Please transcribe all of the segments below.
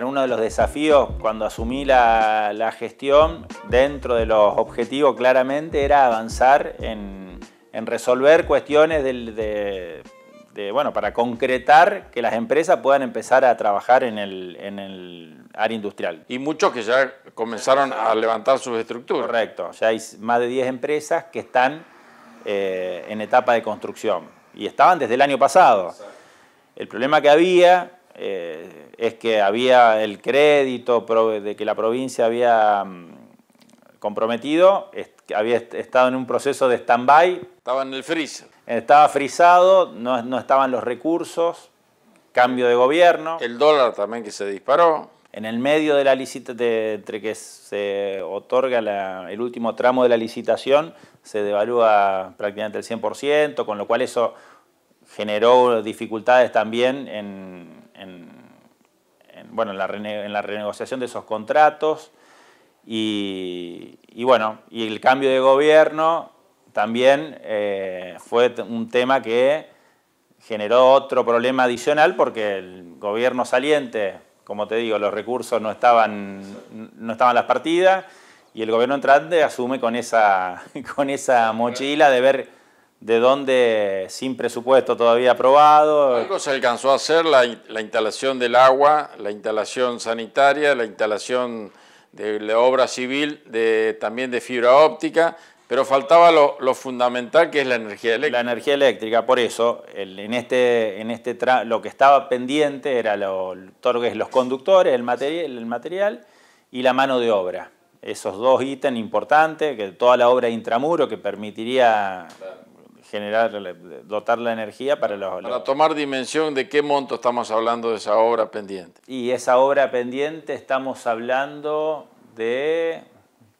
Uno de los desafíos cuando asumí la, gestión, dentro de los objetivos claramente, era avanzar en, resolver cuestiones del, de, este, bueno, para concretar que las empresas puedan empezar a trabajar en el, área industrial. Y muchos que ya comenzaron a levantar sus estructuras. Correcto, ya hay más de 10 empresas que están eh, en etapa de construcción y estaban desde el año pasado. El problema que había eh, es que había el crédito de que la provincia había mm, comprometido, había estado en un proceso de stand-by. Estaba en el freezer. Estaba frisado, no, no estaban los recursos, cambio de gobierno. El dólar también que se disparó en el medio de la licitación, entre que se otorga el último tramo de la licitación, se devalúa prácticamente el 100%, con lo cual eso generó dificultades también bueno, en la, en la renegociación de esos contratos. Y, bueno, y el cambio de gobierno también eh, fue un tema que generó otro problema adicional porque el gobierno saliente, como te digo, los recursos no estaban, no estaban las partidas y el gobierno entrante asume con esa, con esa mochila de ver de dónde, sin presupuesto todavía aprobado. Algo se alcanzó a hacer, la instalación del agua, la instalación sanitaria, la instalación de la obra civil, de, también de fibra óptica, pero faltaba lo, fundamental que es la energía eléctrica. La energía eléctrica, por eso, en este, en este lo que estaba pendiente era los conductores, el material, el material y la mano de obra. Esos dos ítems importantes, que toda la obra intramuro que permitiría generar, dotar la energía para los... Para tomar dimensión de qué monto estamos hablando de esa obra pendiente. Y esa obra pendiente estamos hablando de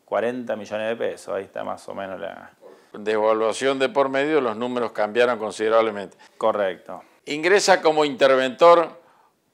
40 millones de pesos, ahí está más o menos la... Devaluación de por medio, los números cambiaron considerablemente. Correcto. Ingresa como interventor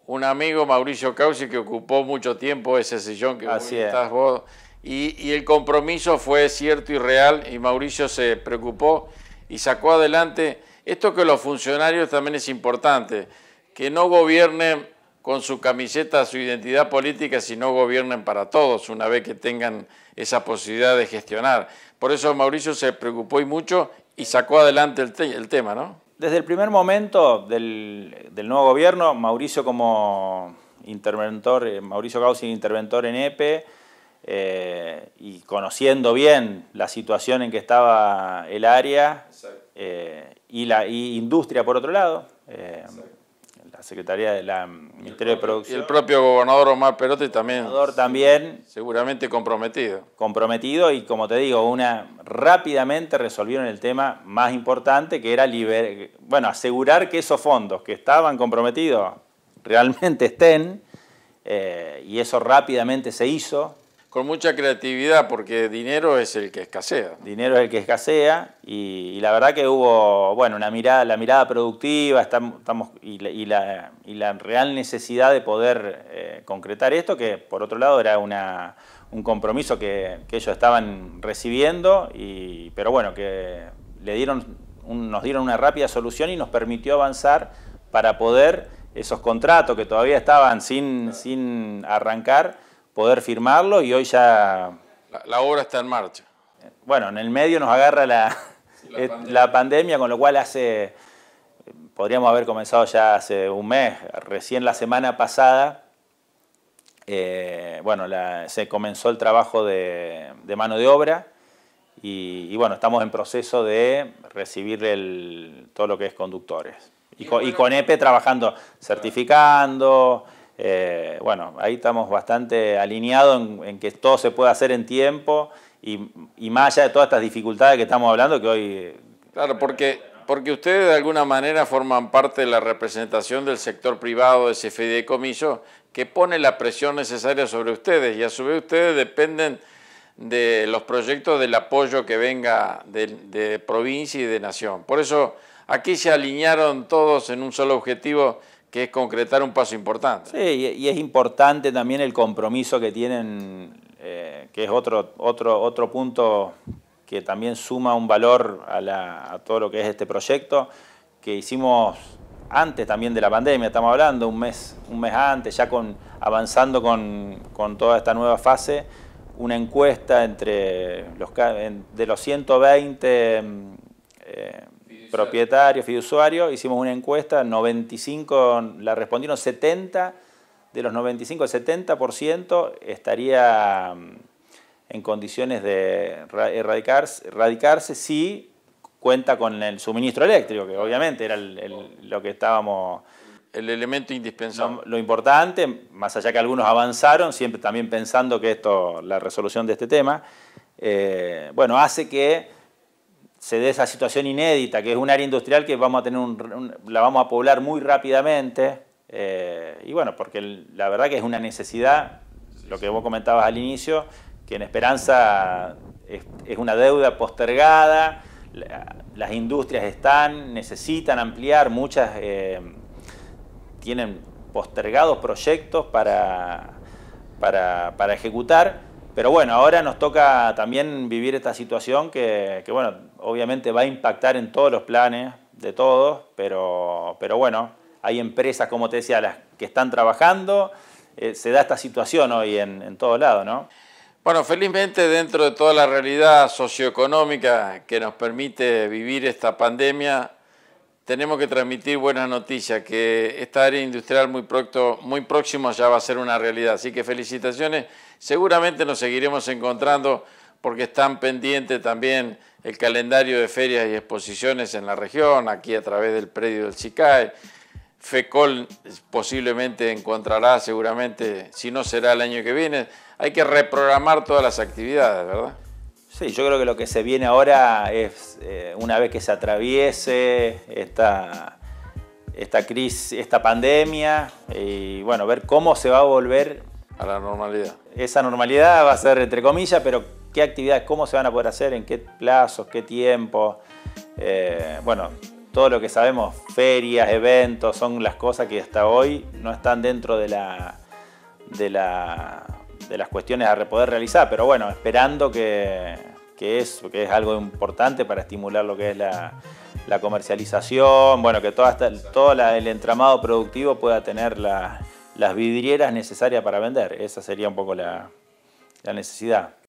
un amigo, Mauricio Cauci, que ocupó mucho tiempo ese sillón que Así vos. Y, y, el compromiso fue cierto y real y Mauricio se preocupó y sacó adelante esto que los funcionarios también es importante, que no gobiernen con su camiseta su identidad política si no gobiernan para todos, una vez que tengan esa posibilidad de gestionar. Por eso Mauricio se preocupó y mucho y sacó adelante el, tema, ¿no? Desde el primer momento del, nuevo gobierno, Mauricio como interventor, eh, Mauricio Gaussin, interventor en EPE, eh, y conociendo bien la situación en que estaba el área eh, y la industria por otro lado. Secretaría del mm, Ministerio de Producción. Y el propio gobernador Omar Perotti también. también. Seguramente comprometido. Comprometido y como te digo, una rápidamente resolvieron el tema más importante que era bueno, asegurar que esos fondos que estaban comprometidos realmente estén eh, y eso rápidamente se hizo con mucha creatividad, porque dinero es el que escasea. Dinero es el que escasea y, la verdad que hubo, bueno, una mirada, la mirada productiva estamos, y, la, y, la, real necesidad de poder eh, concretar esto, que por otro lado era una, un compromiso que, que, ellos estaban recibiendo, y, pero bueno, que le dieron nos dieron una rápida solución y nos permitió avanzar para poder esos contratos que todavía estaban sin, sin arrancar, poder firmarlo y hoy ya... La, obra está en marcha. Bueno, en el medio nos agarra eh, la, pandemia. con lo cual hace podríamos haber comenzado ya hace un mes, recién la semana pasada, eh, bueno, se comenzó el trabajo de, mano de obra y, bueno, estamos en proceso de recibir el, todo lo que es conductores. Y, con, EPE trabajando, certificando. Eh, bueno, ahí estamos bastante alineados en, que todo se puede hacer en tiempo y, más allá de todas estas dificultades que estamos hablando, que hoy... Claro, porque, porque ustedes de alguna manera forman parte de la representación del sector privado de ese fideicomiso que pone la presión necesaria sobre ustedes y a su vez ustedes dependen de los proyectos del apoyo que venga de provincia y de nación. Por eso aquí se alinearon todos en un solo objetivo que es concretar un paso importante. Sí, y es importante también el compromiso que tienen, eh, que es otro, otro, otro punto que también suma un valor a, todo lo que es este proyecto, que hicimos antes también de la pandemia, estamos hablando, un mes, un mes antes, ya con, avanzando con, toda esta nueva fase, una encuesta entre los, de los 120 propietarios, y usuarios, hicimos una encuesta, 95 la respondieron, 70, de los 95, el 70% estaría mm, en condiciones de erradicarse, erradicarse si cuenta con el suministro eléctrico, que obviamente era lo que estábamos... El elemento indispensable. Lo, importante, más allá que algunos avanzaron, siempre también pensando que esto, la resolución de este tema, eh, bueno, hace que se dé esa situación inédita, que es un área industrial que vamos a tener un, la vamos a poblar muy rápidamente. Eh, y bueno, porque la verdad que es una necesidad, lo que vos comentabas al inicio, que en Esperanza es, una deuda postergada, las industrias están, necesitan ampliar, muchas eh, tienen postergados proyectos para, para ejecutar pero bueno, ahora nos toca también vivir esta situación que, bueno, obviamente va a impactar en todos los planes de todos, pero, bueno, hay empresas, como te decía, las que están trabajando. Eh, se da esta situación hoy en, en todo lado, ¿no? Bueno, felizmente dentro de toda la realidad socioeconómica que nos permite vivir esta pandemia, tenemos que transmitir buenas noticias, que esta área industrial muy, pronto, muy próximo ya va a ser una realidad. Así que felicitaciones Seguramente nos seguiremos encontrando porque están pendientes también el calendario de ferias y exposiciones en la región, aquí a través del predio del SICAE. FECOL posiblemente encontrará seguramente, si no será el año que viene, hay que reprogramar todas las actividades, ¿verdad? Sí, yo creo que lo que se viene ahora es, eh, una vez que se atraviese esta, esta crisis, esta pandemia, y bueno, ver cómo se va a volver a la normalidad esa normalidad va a ser entre comillas, pero qué actividades, cómo se van a poder hacer, en qué plazos, qué tiempo. Eh, bueno, todo lo que sabemos, ferias, eventos, son las cosas que hasta hoy no están dentro de, la, de, la, de las cuestiones a poder realizar, pero bueno, esperando que, que, es, que es algo importante para estimular lo que es la, comercialización, bueno, que todo, el entramado productivo pueda tener la, las vidrieras necesarias para vender. Esa sería un poco la, necesidad.